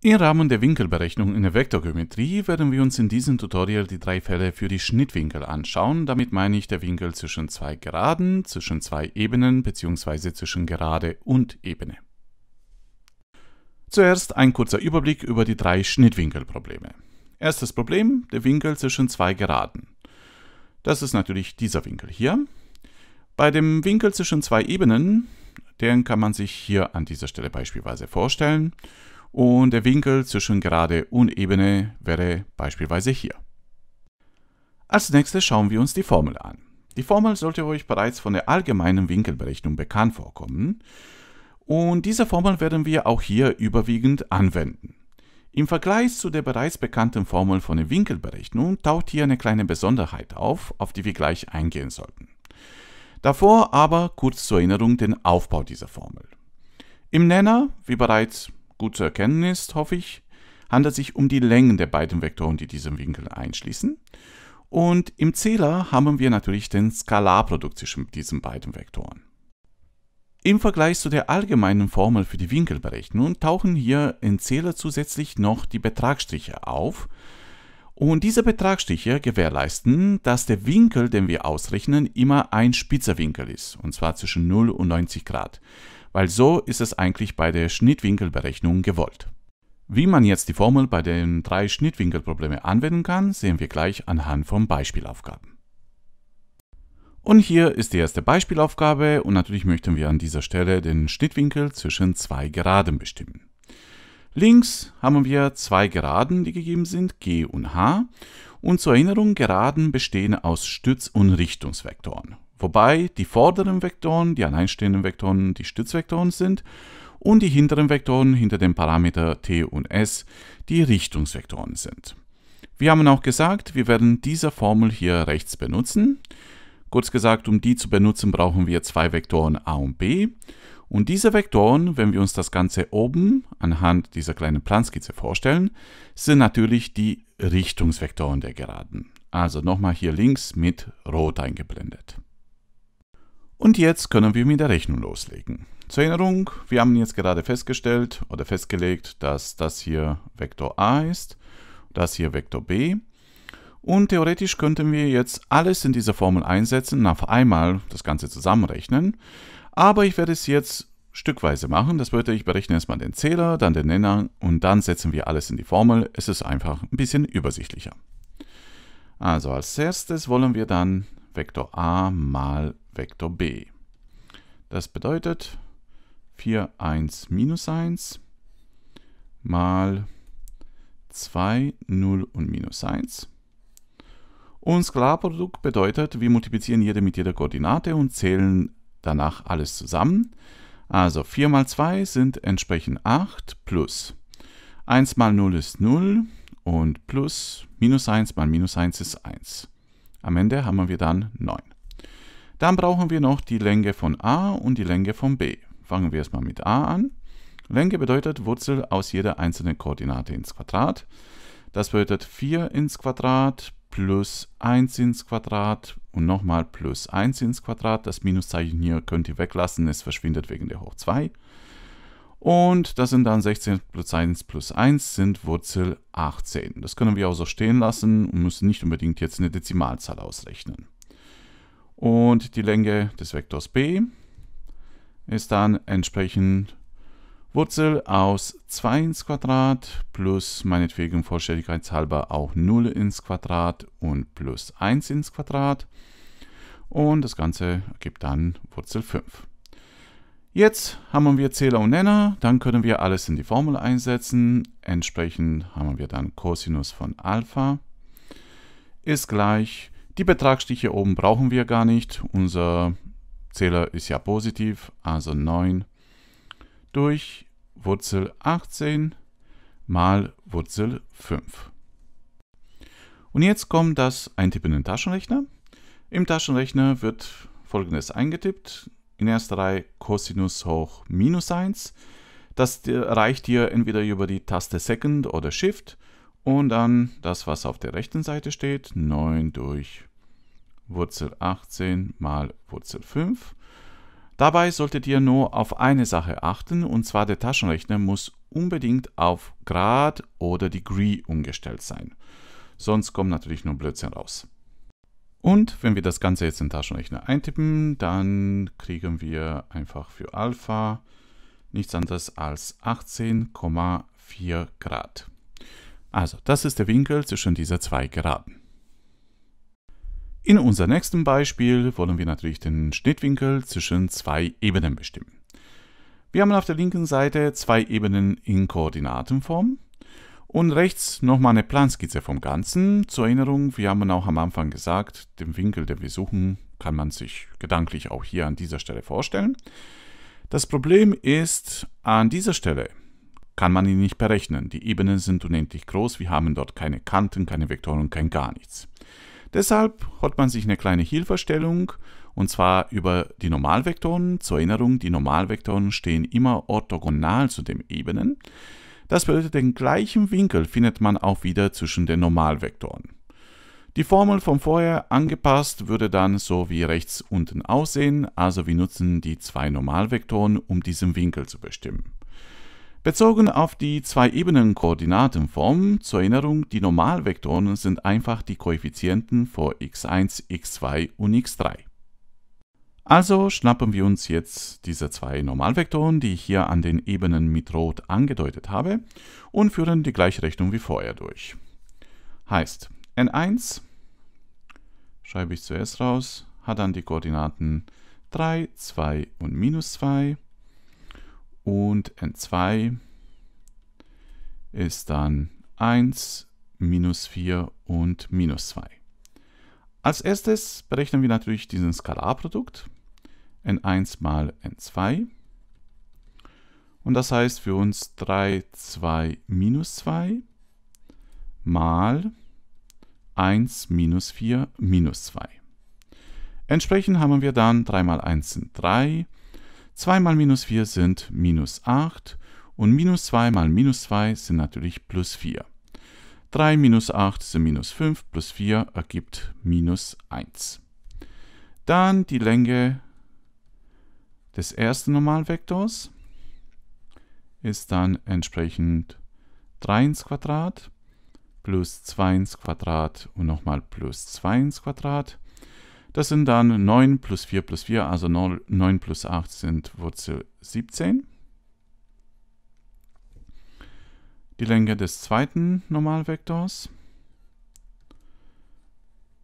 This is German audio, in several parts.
Im Rahmen der Winkelberechnung in der Vektorgeometrie werden wir uns in diesem Tutorial die drei Fälle für die Schnittwinkel anschauen. Damit meine ich der Winkel zwischen zwei Geraden, zwischen zwei Ebenen bzw. zwischen Gerade und Ebene. Zuerst ein kurzer Überblick über die drei Schnittwinkelprobleme. Erstes Problem, der Winkel zwischen zwei Geraden. Das ist natürlich dieser Winkel hier. Bei dem Winkel zwischen zwei Ebenen, den kann man sich hier an dieser Stelle beispielsweise vorstellen, und der Winkel zwischen Gerade und Ebene wäre beispielsweise hier. Als nächstes schauen wir uns die Formel an. Die Formel sollte euch bereits von der allgemeinen Winkelberechnung bekannt vorkommen und diese Formel werden wir auch hier überwiegend anwenden. Im Vergleich zu der bereits bekannten Formel von der Winkelberechnung taucht hier eine kleine Besonderheit auf, auf die wir gleich eingehen sollten. Davor aber kurz zur Erinnerung den Aufbau dieser Formel. Im Nenner, wie bereits gut zu erkennen ist, hoffe ich, handelt sich um die Längen der beiden Vektoren, die diesen Winkel einschließen. Und im Zähler haben wir natürlich den Skalarprodukt zwischen diesen beiden Vektoren. Im Vergleich zu der allgemeinen Formel für die Winkelberechnung tauchen hier im Zähler zusätzlich noch die Betragsstriche auf. Und diese Betragsstriche gewährleisten, dass der Winkel, den wir ausrechnen, immer ein spitzer Winkel ist, und zwar zwischen 0 und 90 Grad weil so ist es eigentlich bei der Schnittwinkelberechnung gewollt. Wie man jetzt die Formel bei den drei Schnittwinkelproblemen anwenden kann, sehen wir gleich anhand von Beispielaufgaben. Und hier ist die erste Beispielaufgabe und natürlich möchten wir an dieser Stelle den Schnittwinkel zwischen zwei Geraden bestimmen. Links haben wir zwei Geraden, die gegeben sind, g und h. Und zur Erinnerung, Geraden bestehen aus Stütz- und Richtungsvektoren wobei die vorderen Vektoren die alleinstehenden Vektoren die Stützvektoren sind und die hinteren Vektoren hinter dem Parameter t und s die Richtungsvektoren sind. Wir haben auch gesagt, wir werden diese Formel hier rechts benutzen. Kurz gesagt, um die zu benutzen, brauchen wir zwei Vektoren a und b. Und diese Vektoren, wenn wir uns das Ganze oben anhand dieser kleinen Planskizze vorstellen, sind natürlich die Richtungsvektoren der Geraden. Also nochmal hier links mit Rot eingeblendet. Und jetzt können wir mit der Rechnung loslegen. Zur Erinnerung, wir haben jetzt gerade festgestellt oder festgelegt, dass das hier Vektor a ist, das hier Vektor b. Und theoretisch könnten wir jetzt alles in dieser Formel einsetzen, auf einmal das Ganze zusammenrechnen. Aber ich werde es jetzt stückweise machen. Das würde ich berechnen erstmal den Zähler, dann den Nenner und dann setzen wir alles in die Formel. Es ist einfach ein bisschen übersichtlicher. Also als erstes wollen wir dann Vektor a mal Vektor b. Das bedeutet 4, 1, minus 1 mal 2, 0 und minus 1. Und Skalarprodukt bedeutet, wir multiplizieren jede mit jeder Koordinate und zählen danach alles zusammen. Also 4 mal 2 sind entsprechend 8 plus 1 mal 0 ist 0 und plus minus 1 mal minus 1 ist 1. Am Ende haben wir dann 9. Dann brauchen wir noch die Länge von a und die Länge von b. Fangen wir erstmal mit a an. Länge bedeutet Wurzel aus jeder einzelnen Koordinate ins Quadrat. Das bedeutet 4 ins Quadrat plus 1 ins Quadrat und nochmal plus 1 ins Quadrat. Das Minuszeichen hier könnt ihr weglassen, es verschwindet wegen der hoch 2. Und das sind dann 16 plus 1 plus 1 sind Wurzel 18. Das können wir auch so stehen lassen und müssen nicht unbedingt jetzt eine Dezimalzahl ausrechnen. Und die Länge des Vektors b ist dann entsprechend Wurzel aus 2 ins Quadrat plus meinetwegen vollständigkeitshalber auch 0 ins Quadrat und plus 1 ins Quadrat. Und das Ganze ergibt dann Wurzel 5. Jetzt haben wir Zähler und Nenner, dann können wir alles in die Formel einsetzen. Entsprechend haben wir dann Cosinus von Alpha ist gleich die Betragsstiche oben brauchen wir gar nicht. Unser Zähler ist ja positiv, also 9 durch Wurzel 18 mal Wurzel 5. Und jetzt kommt das Eintippen in den Taschenrechner. Im Taschenrechner wird folgendes eingetippt. In erster Reihe Cosinus hoch minus 1. Das erreicht ihr entweder über die Taste Second oder Shift und dann das, was auf der rechten Seite steht, 9 durch Wurzel 18 mal Wurzel 5. Dabei solltet ihr nur auf eine Sache achten, und zwar der Taschenrechner muss unbedingt auf Grad oder Degree umgestellt sein. Sonst kommt natürlich nur Blödsinn raus. Und wenn wir das Ganze jetzt in den Taschenrechner eintippen, dann kriegen wir einfach für Alpha nichts anderes als 18,4 Grad. Also, das ist der Winkel zwischen dieser zwei Geraden. In unserem nächsten Beispiel wollen wir natürlich den Schnittwinkel zwischen zwei Ebenen bestimmen. Wir haben auf der linken Seite zwei Ebenen in Koordinatenform und rechts nochmal eine Planskizze vom Ganzen. Zur Erinnerung, wir haben auch am Anfang gesagt, den Winkel, den wir suchen, kann man sich gedanklich auch hier an dieser Stelle vorstellen. Das Problem ist, an dieser Stelle kann man ihn nicht berechnen. Die Ebenen sind unendlich groß, wir haben dort keine Kanten, keine Vektoren, kein gar nichts. Deshalb hat man sich eine kleine Hilfestellung und zwar über die Normalvektoren. Zur Erinnerung, die Normalvektoren stehen immer orthogonal zu den Ebenen. Das bedeutet, den gleichen Winkel findet man auch wieder zwischen den Normalvektoren. Die Formel von vorher angepasst würde dann so wie rechts unten aussehen, also wir nutzen die zwei Normalvektoren, um diesen Winkel zu bestimmen. Bezogen auf die zwei Ebenen-Koordinatenform, zur Erinnerung, die Normalvektoren sind einfach die Koeffizienten vor x1, x2 und x3. Also schnappen wir uns jetzt diese zwei Normalvektoren, die ich hier an den Ebenen mit Rot angedeutet habe, und führen die gleiche Rechnung wie vorher durch. Heißt, n1, schreibe ich zuerst raus, hat dann die Koordinaten 3, 2 und minus 2 und N2 ist dann 1, minus 4 und minus 2. Als erstes berechnen wir natürlich diesen Skalarprodukt n1 mal n2. Und das heißt für uns 3, 2, minus 2 mal 1, minus 4, minus 2. Entsprechend haben wir dann 3 mal 1 sind 3, 2 mal minus 4 sind minus 8 und minus 2 mal minus 2 sind natürlich plus 4. 3 minus 8 sind minus 5, plus 4 ergibt minus 1. Dann die Länge des ersten Normalvektors ist dann entsprechend 3 ins Quadrat plus 2 ins Quadrat und nochmal plus 2 ins Quadrat das sind dann 9 plus 4 plus 4, also 9 plus 8 sind Wurzel 17. Die Länge des zweiten Normalvektors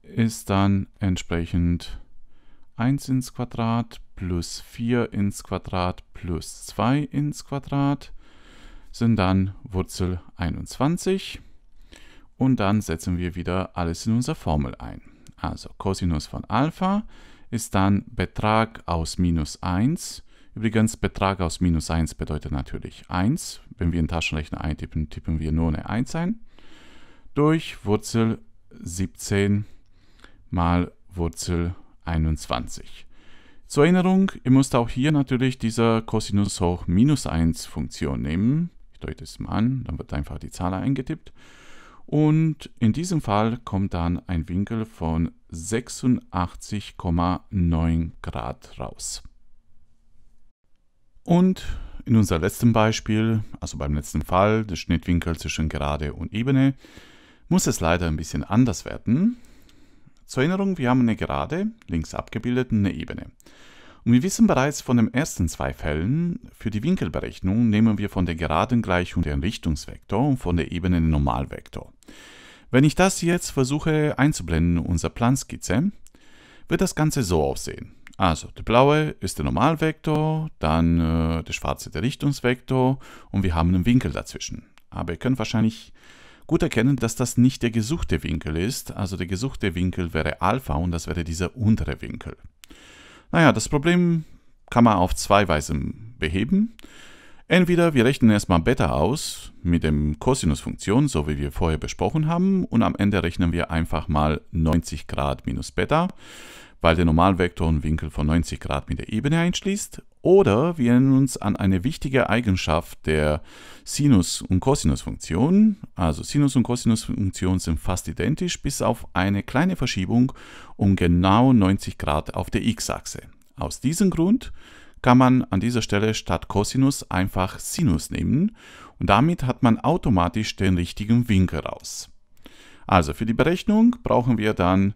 ist dann entsprechend 1 ins Quadrat plus 4 ins Quadrat plus 2 ins Quadrat sind dann Wurzel 21 und dann setzen wir wieder alles in unsere Formel ein. Also Cosinus von Alpha ist dann Betrag aus minus 1. Übrigens, Betrag aus minus 1 bedeutet natürlich 1. Wenn wir in Taschenrechner eintippen, tippen wir nur eine 1 ein. Durch Wurzel 17 mal Wurzel 21. Zur Erinnerung, ihr müsst auch hier natürlich diese Cosinus hoch minus 1 Funktion nehmen. Ich deute es mal an, dann wird einfach die Zahl eingetippt. Und in diesem Fall kommt dann ein Winkel von 86,9 Grad raus. Und in unserem letzten Beispiel, also beim letzten Fall, der Schnittwinkel zwischen Gerade und Ebene, muss es leider ein bisschen anders werden. Zur Erinnerung, wir haben eine Gerade, links abgebildet, eine Ebene. Und wir wissen bereits von den ersten zwei Fällen, für die Winkelberechnung nehmen wir von der geraden Gleichung den Richtungsvektor und von der Ebene den Normalvektor. Wenn ich das jetzt versuche einzublenden in unsere Planskizze, wird das Ganze so aussehen. Also, der blaue ist der Normalvektor, dann äh, der schwarze der Richtungsvektor und wir haben einen Winkel dazwischen. Aber ihr könnt wahrscheinlich gut erkennen, dass das nicht der gesuchte Winkel ist. Also der gesuchte Winkel wäre Alpha und das wäre dieser untere Winkel. Naja, das Problem kann man auf zwei Weisen beheben. Entweder wir rechnen erstmal Beta aus mit dem Cosinus-Funktion, so wie wir vorher besprochen haben, und am Ende rechnen wir einfach mal 90 Grad minus Beta, weil der Normalvektor einen Winkel von 90 Grad mit der Ebene einschließt. Oder wir erinnern uns an eine wichtige Eigenschaft der Sinus- und Cosinusfunktion. Also Sinus- und Cosinusfunktionen sind fast identisch, bis auf eine kleine Verschiebung um genau 90 Grad auf der x-Achse. Aus diesem Grund kann man an dieser Stelle statt Cosinus einfach Sinus nehmen und damit hat man automatisch den richtigen Winkel raus. Also für die Berechnung brauchen wir dann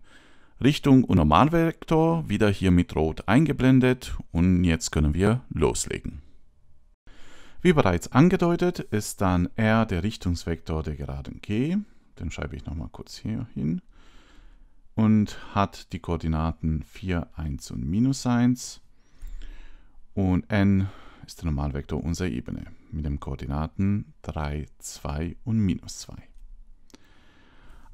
Richtung und Normalvektor, wieder hier mit Rot eingeblendet und jetzt können wir loslegen. Wie bereits angedeutet ist dann R der Richtungsvektor der geraden G, den schreibe ich nochmal kurz hier hin, und hat die Koordinaten 4, 1 und minus 1 und N ist der Normalvektor unserer Ebene mit den Koordinaten 3, 2 und minus 2.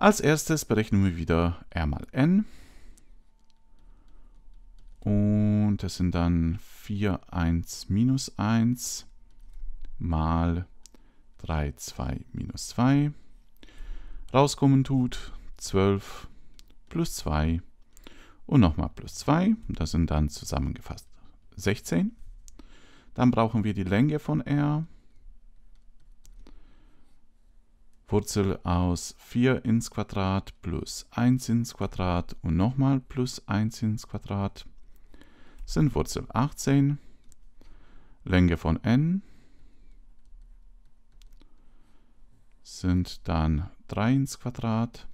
Als erstes berechnen wir wieder R mal N. Und das sind dann 4, 1 minus 1 mal 3, 2 minus 2. Rauskommen tut 12 plus 2 und nochmal plus 2. Das sind dann zusammengefasst 16. Dann brauchen wir die Länge von R. Wurzel aus 4 ins Quadrat plus 1 ins Quadrat und nochmal plus 1 ins Quadrat sind Wurzel 18, Länge von n sind dann 3 ins Quadrat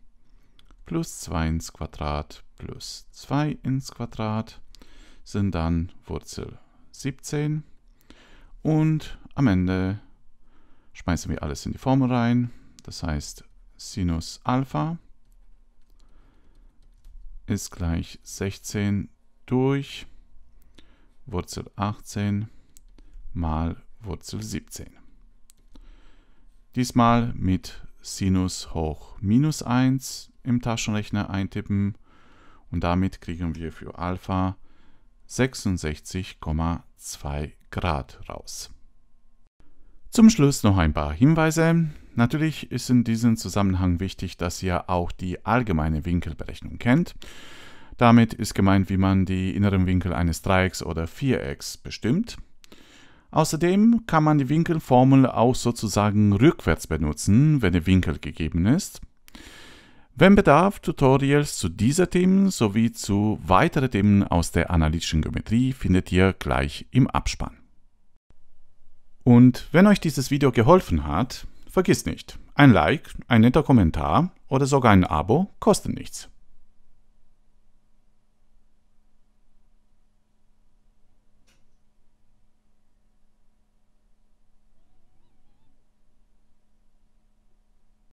plus 2 ins Quadrat plus 2 ins Quadrat sind dann Wurzel 17 und am Ende schmeißen wir alles in die Formel rein das heißt, Sinus Alpha ist gleich 16 durch Wurzel 18 mal Wurzel 17. Diesmal mit Sinus hoch minus 1 im Taschenrechner eintippen und damit kriegen wir für Alpha 66,2 Grad raus. Zum Schluss noch ein paar Hinweise. Natürlich ist in diesem Zusammenhang wichtig, dass ihr auch die allgemeine Winkelberechnung kennt. Damit ist gemeint, wie man die inneren Winkel eines Dreiecks oder Vierecks bestimmt. Außerdem kann man die Winkelformel auch sozusagen rückwärts benutzen, wenn der Winkel gegeben ist. Wenn Bedarf, Tutorials zu dieser Themen sowie zu weiteren Themen aus der analytischen Geometrie findet ihr gleich im Abspann. Und wenn euch dieses Video geholfen hat, Vergiss nicht, ein Like, ein netter Kommentar oder sogar ein Abo kostet nichts.